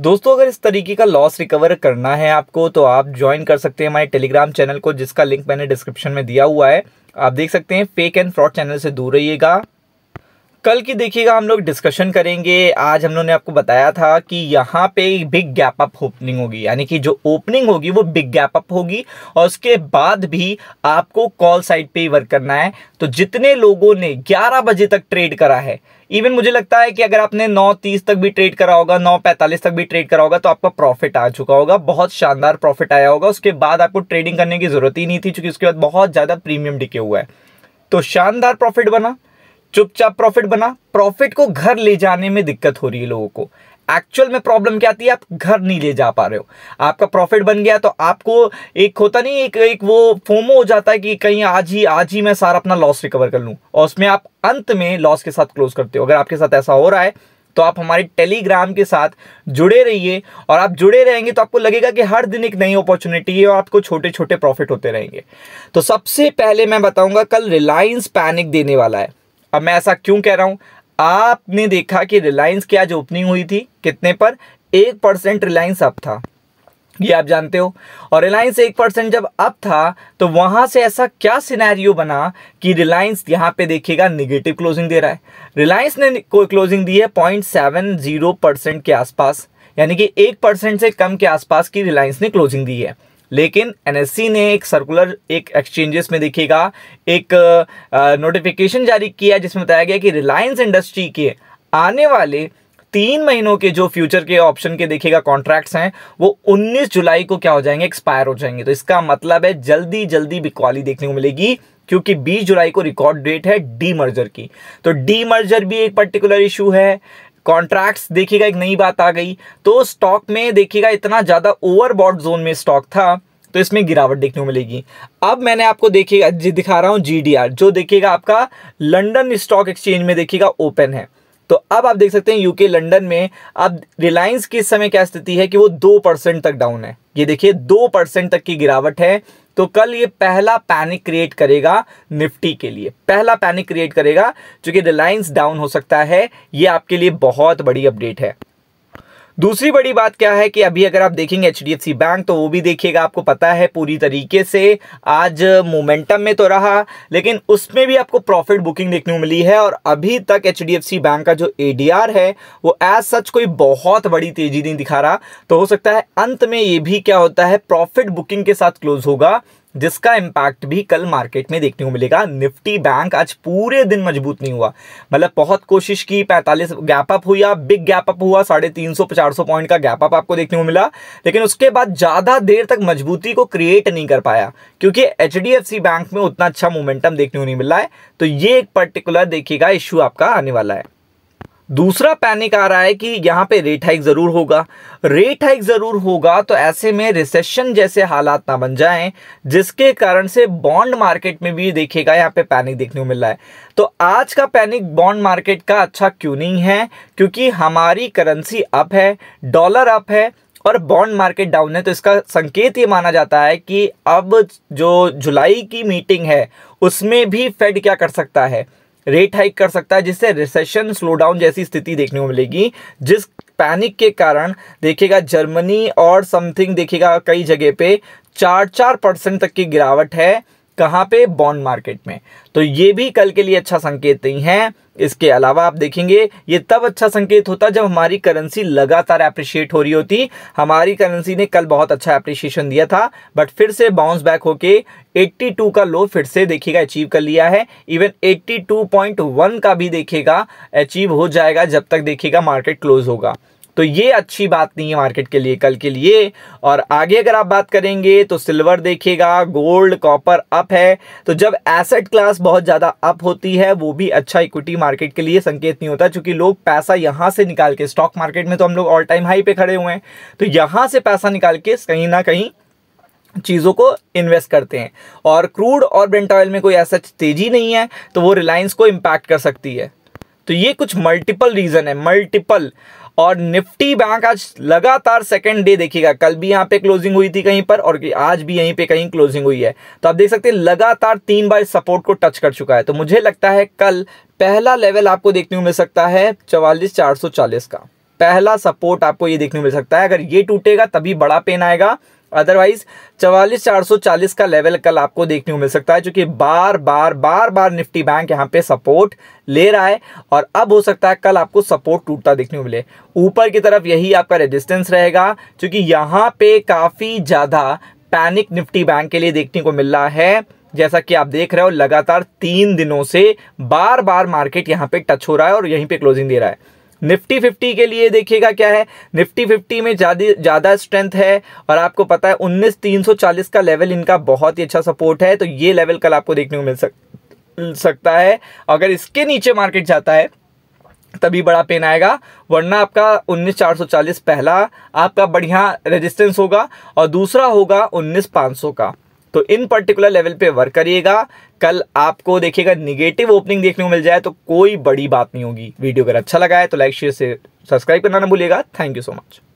दोस्तों अगर इस तरीके का लॉस रिकवर करना है आपको तो आप ज्वाइन कर सकते हैं हमारे टेलीग्राम चैनल को जिसका लिंक मैंने डिस्क्रिप्शन में दिया हुआ है आप देख सकते हैं फेक एंड फ्रॉड चैनल से दूर रहिएगा कल की देखिएगा हम लोग डिस्कशन करेंगे आज हम लोगों ने आपको बताया था कि यहाँ पे बिग गैप अप ओपनिंग होगी यानी कि जो ओपनिंग होगी वो बिग गैप अप होगी और उसके बाद भी आपको कॉल साइड पे ही वर्क करना है तो जितने लोगों ने 11 बजे तक ट्रेड करा है इवन मुझे लगता है कि अगर आपने 9:30 तक भी ट्रेड करा होगा 9:45 तक भी ट्रेड करा होगा तो आपका प्रॉफिट आ चुका होगा बहुत शानदार प्रॉफिट आया होगा उसके बाद आपको ट्रेडिंग करने की जरूरत ही नहीं थी चूंकि उसके बाद बहुत ज़्यादा प्रीमियम टिके हुआ है तो शानदार प्रॉफिट बना चुपचाप प्रॉफिट बना प्रॉफिट को घर ले जाने में दिक्कत हो रही है लोगों को एक्चुअल में प्रॉब्लम क्या आती है आप घर नहीं ले जा पा रहे हो आपका प्रॉफिट बन गया तो आपको एक होता नहीं एक एक वो फोमो हो जाता है कि कहीं आज ही आज ही मैं सारा अपना लॉस रिकवर कर लूँ और उसमें आप अंत में लॉस के साथ क्लोज करते हो अगर आपके साथ ऐसा हो रहा है तो आप हमारे टेलीग्राम के साथ जुड़े रहिए और आप जुड़े रहेंगे तो आपको लगेगा कि हर दिन एक नई अपॉर्चुनिटी है और आपको छोटे छोटे प्रॉफिट होते रहेंगे तो सबसे पहले मैं बताऊंगा कल रिलायंस पैनिक देने वाला है अब मैं ऐसा क्यों कह रहा हूँ आपने देखा कि रिलायंस की आज ओपनिंग हुई थी कितने पर एक परसेंट रिलायंस अप था ये आप जानते हो और रिलायंस एक परसेंट जब अप था तो वहां से ऐसा क्या सिनेरियो बना कि रिलायंस यहाँ पे देखिएगा निगेटिव क्लोजिंग दे रहा है रिलायंस ने कोई क्लोजिंग दी है पॉइंट सेवन जीरो परसेंट के आसपास यानी कि एक परसेंट से कम के आसपास की रिलायंस ने क्लोजिंग दी है लेकिन एनएससी ने एक सर्कुलर एक एक्सचेंजेस में देखिएगा एक नोटिफिकेशन जारी किया जिसमें बताया गया कि रिलायंस इंडस्ट्री के आने वाले तीन महीनों के जो फ्यूचर के ऑप्शन के देखिएगा कॉन्ट्रैक्ट्स हैं वो 19 जुलाई को क्या हो जाएंगे एक्सपायर हो जाएंगे तो इसका मतलब है जल्दी जल्दी बिकवाली देखने को मिलेगी क्योंकि 20 जुलाई को रिकॉर्ड डेट है डी मर्जर की तो डी मर्जर भी एक पर्टिकुलर इशू है कॉन्ट्रैक्ट्स देखिएगा एक नई बात आ गई तो स्टॉक में देखिएगा इतना ज़्यादा ओवरबॉट जोन में स्टॉक था तो इसमें गिरावट देखने को मिलेगी अब मैंने आपको देखिएगा दिखा रहा हूँ जी जो देखिएगा आपका लंडन स्टॉक एक्सचेंज में देखिएगा ओपन है तो अब आप देख सकते हैं यूके लंदन में अब रिलायंस की इस समय क्या स्थिति है कि वो दो परसेंट तक डाउन है ये देखिए दो परसेंट तक की गिरावट है तो कल ये पहला पैनिक क्रिएट करेगा निफ्टी के लिए पहला पैनिक क्रिएट करेगा चूंकि रिलायंस डाउन हो सकता है ये आपके लिए बहुत बड़ी अपडेट है दूसरी बड़ी बात क्या है कि अभी अगर आप देखेंगे एच बैंक तो वो भी देखिएगा आपको पता है पूरी तरीके से आज मोमेंटम में तो रहा लेकिन उसमें भी आपको प्रॉफिट बुकिंग देखने को मिली है और अभी तक एच बैंक का जो ए है वो एज सच कोई बहुत बड़ी तेजी नहीं दिखा रहा तो हो सकता है अंत में ये भी क्या होता है प्रॉफिट बुकिंग के साथ क्लोज होगा जिसका इम्पैक्ट भी कल मार्केट में देखने को मिलेगा निफ्टी बैंक आज पूरे दिन मजबूत नहीं हुआ मतलब बहुत कोशिश की 45 गैप अप हुआ बिग गैप अप हुआ साढ़े तीन सौ चार सौ पॉइंट का गैप अप आपको देखने को मिला लेकिन उसके बाद ज़्यादा देर तक मजबूती को क्रिएट नहीं कर पाया क्योंकि एच बैंक में उतना अच्छा मोमेंटम देखने को नहीं मिल रहा है तो ये एक पर्टिकुलर देखिएगा इश्यू आपका आने वाला है दूसरा पैनिक आ रहा है कि यहाँ पे रेट हाइक ज़रूर होगा रेट हाइक ज़रूर होगा तो ऐसे में रिसेशन जैसे हालात ना बन जाएं जिसके कारण से बॉन्ड मार्केट में भी देखेगा यहाँ पे पैनिक देखने को मिल रहा है तो आज का पैनिक बॉन्ड मार्केट का अच्छा क्यों नहीं है क्योंकि हमारी करेंसी अप है डॉलर अप है और बॉन्ड मार्केट डाउन है तो इसका संकेत ये माना जाता है कि अब जो जुलाई की मीटिंग है उसमें भी फेड क्या कर सकता है रेट हाइक कर सकता है जिससे रिसेशन स्लोडाउन जैसी स्थिति देखने को मिलेगी जिस पैनिक के कारण देखिएगा जर्मनी और समथिंग देखिएगा कई जगह पे चार चार परसेंट तक की गिरावट है कहाँ पे बॉन्ड मार्केट में तो ये भी कल के लिए अच्छा संकेत नहीं है इसके अलावा आप देखेंगे ये तब अच्छा संकेत होता जब हमारी करेंसी लगातार अप्रिशिएट हो रही होती हमारी करेंसी ने कल बहुत अच्छा अप्रिशिएशन दिया था बट फिर से बाउंस बैक होके 82 का लो फिर से देखिएगा अचीव कर लिया है इवन 82.1 का भी देखिएगा अचीव हो जाएगा जब तक देखिएगा मार्केट क्लोज होगा तो ये अच्छी बात नहीं है मार्केट के लिए कल के लिए और आगे अगर आप बात करेंगे तो सिल्वर देखिएगा गोल्ड कॉपर अप है तो जब एसेट क्लास बहुत ज़्यादा अप होती है वो भी अच्छा इक्विटी मार्केट के लिए संकेत नहीं होता क्योंकि लोग पैसा यहाँ से निकाल के स्टॉक मार्केट में तो हम लोग ऑल टाइम हाई पे खड़े हुए हैं तो यहाँ से पैसा निकाल के कहीं ना कहीं चीज़ों को इन्वेस्ट करते हैं और क्रूड और ब्रेंट ऑयल में कोई ऐसा तेज़ी नहीं है तो वो रिलायंस को इम्पैक्ट कर सकती है तो ये कुछ मल्टीपल रीज़न है मल्टीपल और निफ्टी बैंक आज लगातार सेकंड डे देखिएगा कल भी यहाँ पे क्लोजिंग हुई थी कहीं पर और आज भी यहीं पे कहीं क्लोजिंग हुई है तो आप देख सकते हैं लगातार तीन बार सपोर्ट को टच कर चुका है तो मुझे लगता है कल पहला लेवल आपको देखने को मिल सकता है चवालीस चार का पहला सपोर्ट आपको ये देखने को मिल सकता है अगर ये टूटेगा तभी बड़ा पेन आएगा अदरवाइज चवालीस चार सौ चालीस का लेवल कल आपको देखने को मिल सकता है क्योंकि बार बार बार बार निफ्टी बैंक यहाँ पे सपोर्ट ले रहा है और अब हो सकता है कल आपको सपोर्ट टूटता देखने को मिले ऊपर की तरफ यही आपका रेजिस्टेंस रहेगा क्योंकि यहाँ पे काफ़ी ज़्यादा पैनिक निफ्टी बैंक के लिए देखने को मिल रहा है जैसा कि आप देख रहे हो लगातार तीन दिनों से बार बार मार्केट यहाँ पे टच हो रहा है और यहीं पर क्लोजिंग दे रहा है निफ्टी फिफ्टी के लिए देखिएगा क्या है निफ्टी फिफ्टी में ज़्यादा ज़्यादा स्ट्रेंथ है और आपको पता है उन्नीस तीन सौ चालीस का लेवल इनका बहुत ही अच्छा सपोर्ट है तो ये लेवल कल आपको देखने को मिल सक सकता है अगर इसके नीचे मार्केट जाता है तभी बड़ा पेन आएगा वरना आपका उन्नीस चार सौ चालीस पहला आपका बढ़िया रेजिस्टेंस होगा और दूसरा होगा उन्नीस पाँच सौ का तो इन पर्टिकुलर लेवल पे वर्क करिएगा कल आपको देखिएगा निगेटिव ओपनिंग देखने को मिल जाए तो कोई बड़ी बात नहीं होगी वीडियो अगर अच्छा लगा है तो लाइक शेयर से सब्सक्राइब करना ना भूलिएगा थैंक यू सो मच